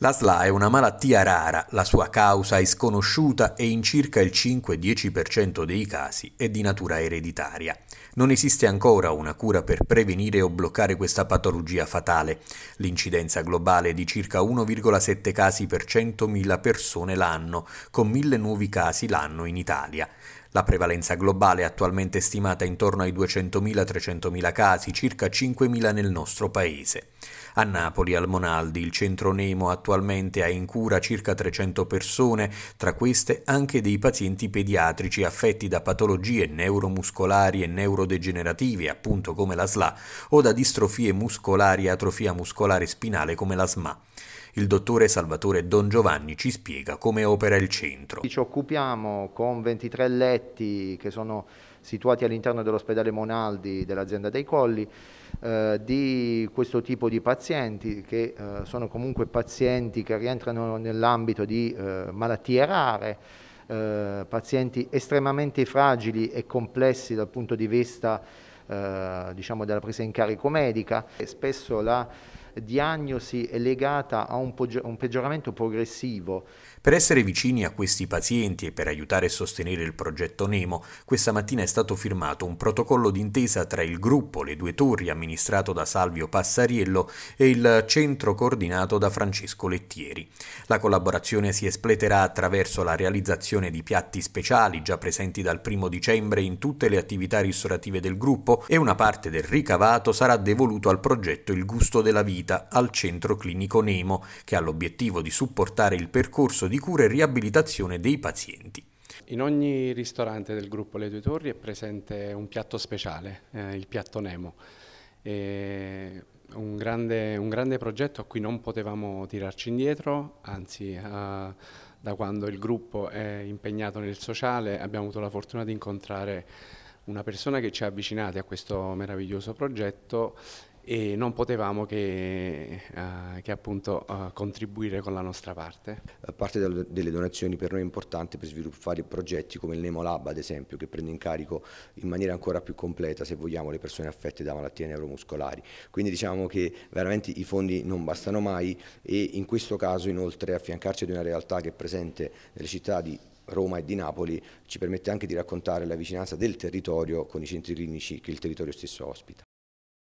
La SLA è una malattia rara, la sua causa è sconosciuta e in circa il 5-10% dei casi è di natura ereditaria. Non esiste ancora una cura per prevenire o bloccare questa patologia fatale. L'incidenza globale è di circa 1,7 casi per 100.000 persone l'anno, con 1.000 nuovi casi l'anno in Italia. La prevalenza globale è attualmente stimata intorno ai 200.000-300.000 casi, circa 5.000 nel nostro paese. A Napoli, al Monaldi, il centro Nemo ha Attualmente ha in cura circa 300 persone, tra queste anche dei pazienti pediatrici affetti da patologie neuromuscolari e neurodegenerative, appunto come la SLA, o da distrofie muscolari e atrofia muscolare spinale come la SMA. Il dottore Salvatore Don Giovanni ci spiega come opera il centro. Ci occupiamo con 23 letti che sono situati all'interno dell'ospedale Monaldi dell'azienda dei Colli eh, di questo tipo di pazienti che eh, sono comunque pazienti che rientrano nell'ambito di eh, malattie rare, eh, pazienti estremamente fragili e complessi dal punto di vista eh, diciamo, della presa in carico medica. E spesso la diagnosi è legata a un, un peggioramento progressivo. Per essere vicini a questi pazienti e per aiutare e sostenere il progetto Nemo, questa mattina è stato firmato un protocollo d'intesa tra il gruppo Le Due Torri, amministrato da Salvio Passariello, e il centro coordinato da Francesco Lettieri. La collaborazione si espleterà attraverso la realizzazione di piatti speciali già presenti dal 1 dicembre in tutte le attività ristorative del gruppo e una parte del ricavato sarà devoluto al progetto Il Gusto della Vita vita al centro clinico Nemo, che ha l'obiettivo di supportare il percorso di cura e riabilitazione dei pazienti. In ogni ristorante del gruppo Le Due Torri è presente un piatto speciale, eh, il piatto Nemo. E un grande, un grande, progetto a cui non potevamo tirarci indietro, anzi eh, da quando il gruppo è impegnato nel sociale abbiamo avuto la fortuna di incontrare una persona che ci ha avvicinati a questo meraviglioso progetto e non potevamo che, uh, che appunto uh, contribuire con la nostra parte. A eh, parte delle donazioni per noi è importante per sviluppare progetti come il Nemo Lab ad esempio che prende in carico in maniera ancora più completa se vogliamo le persone affette da malattie neuromuscolari. Quindi diciamo che veramente i fondi non bastano mai e in questo caso inoltre affiancarci ad una realtà che è presente nelle città di Roma e di Napoli ci permette anche di raccontare la vicinanza del territorio con i centri clinici che il territorio stesso ospita.